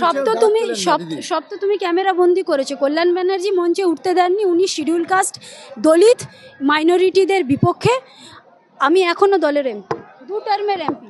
সব তুমি সব সব তুমি ক্যামেরা বন্দি করেছো কল্যাণ ব্যানার্জি মঞ্চে উঠতে দেননি উনি শিডিউল কাস্ট দলিত মাইনরিটিদের বিপক্ষে আমি এখনও দলের এমপি দু টার্মের এমপি